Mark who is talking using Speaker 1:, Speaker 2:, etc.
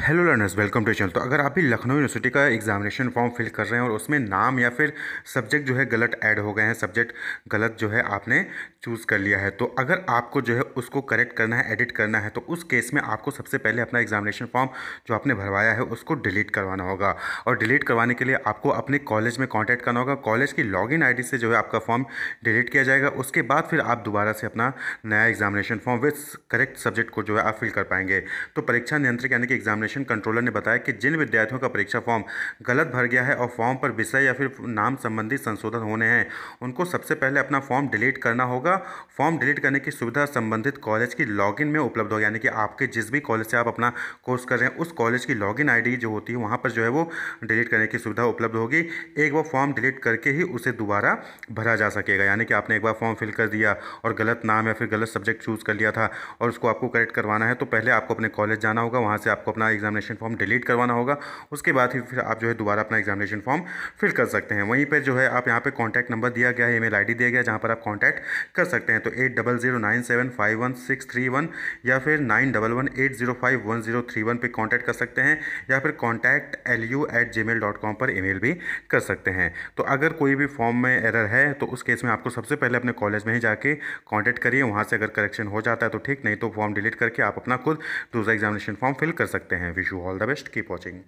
Speaker 1: hello learners welcome to channel तो अगर आप भी लखनऊ यूनिवर्सिटी का एग्जामिनेशन फॉर्म फिल कर रहे हैं और उसमें नाम या फिर सब्जेक्ट जो है गलत ऐड हो गए हैं सब्जेक्ट गलत जो है आपने चूज़ कर लिया है तो अगर आपको जो है उसको करेक्ट करना है एडिट करना है तो उस केस में आपको सबसे पहले अपना एग्जामिनेशन फॉर्म जो आपने भरवाया है उसको डिलीट करवाना होगा और डिलीट करवाने के लिए आपको अपने कॉलेज में कॉन्टैक्ट करना होगा कॉलेज की लॉग इन से जो है आपका फॉर्म डिलीट किया जाएगा उसके बाद फिर आप दोबारा से अपना नया examination form with correct subject को जो है आप फिल कर पाएंगे तो परीक्षा नियंत्रित यानी कि एग्जाम एग्जामिनेशन कंट्रोलर ने बताया कि जिन विद्यार्थियों का परीक्षा फॉर्म गलत भर गया है और फॉर्म पर विषय या फिर नाम संबंधी संशोधन होने हैं उनको सबसे पहले अपना फॉर्म डिलीट करना होगा फॉर्म डिलीट करने की सुविधा संबंधित कॉलेज की लॉगिन में उपलब्ध होगी यानी कि आपके जिस भी कॉलेज से आप अपना कोर्स कर रहे हैं उस कॉलेज की लॉगिन आईडी जो होती है वहाँ पर जो है वो डिलीट करने की सुविधा उपलब्ध होगी एक बार फॉर्म डिलीट करके ही उसे दोबारा भरा जा सकेगा यानी कि आपने एक बार फॉर्म फिल कर दिया और गलत नाम या फिर गलत सब्जेक्ट चूज़ कर लिया था और उसको आपको करेक्ट करवाना है तो पहले आपको अपने कॉलेज जाना होगा वहाँ से आपको अपना एग्जामिनेशन फॉर्म डिलीट करवाना होगा उसके बाद ही फिर आप जो है दोबारा अपना एग्जामिनेशन फॉर्म फिल कर सकते हैं वहीं पर जो है आप यहाँ पर कॉन्टैक्ट नंबर दिया गया है आई डी दिया गया जहाँ पर आप कॉन्टैक्ट कर सकते हैं तो eight double zero nine seven five one six three one या फिर nine double one eight zero five one zero three one पर कॉन्टैक्ट कर सकते हैं या फिर contact L U at Gmail dot com पर ईमेल भी कर सकते हैं तो अगर कोई भी फॉर्म में एरर है तो उस केस में आपको सबसे पहले अपने कॉलेज में ही जाके कॉन्टैक्ट करिए वहाँ से अगर करेक्शन हो जाता है तो ठीक नहीं तो फॉर्म डिलीट करके आप अपना खुद दूसरा एग्जामिनेशन फॉर्म फिल कर सकते हैं हैं wish you all the best keep watching